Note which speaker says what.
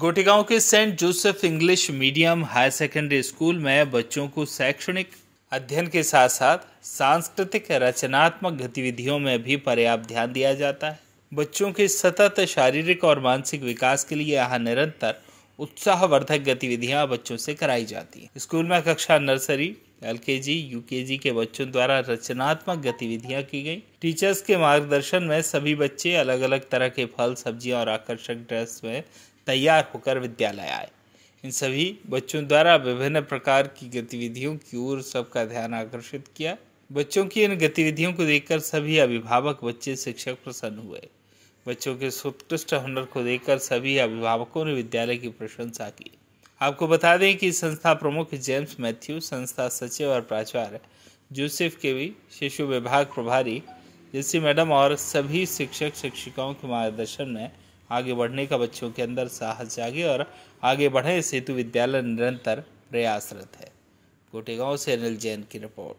Speaker 1: गोटेगांव के Saint Joseph English medium higher secondary school में बच्चों को शैक्षणिक अध्ययन के साथ साथ सांस्कृतिक रचनात्मक गतिविधियों में भी पर्याप्त ध्यान दिया जाता है बच्चों के सतत शारीरिक और मानसिक विकास के लिए यहाँ निरंतर उत्साहवर्धक गतिविधियाँ बच्चों से कराई जाती हैं स्कूल में कक्षा नर्सरी एलकेजी यूकेजी के बच्चों द्वारा रचनात्मक गतिविधियां की गई टीचर्स के मार्गदर्शन में सभी बच्चे अलग अलग तरह के फल सब्जियां और आकर्षक ड्रेस में तैयार होकर विद्यालय आए इन सभी बच्चों द्वारा विभिन्न प्रकार की गतिविधियों की ओर सबका ध्यान आकर्षित किया बच्चों की इन गतिविधियों को देखकर सभी अभिभावक बच्चे शिक्षक प्रसन्न हुए बच्चों के उत्कृष्ट हुनर को देखकर सभी अभिभावकों ने विद्यालय की प्रशंसा की आपको बता दें कि संस्था प्रमुख जेम्स मैथ्यू संस्था सचिव और प्राचार्य जोसेफ के भी शिशु विभाग प्रभारी जैसी मैडम और सभी शिक्षक शिक्षिकाओं के मार्गदर्शन में आगे बढ़ने का बच्चों के अंदर साहस जागे और आगे बढ़े सेतु विद्यालय निरंतर प्रयासरत है कोटेगांव से अनिल जैन की रिपोर्ट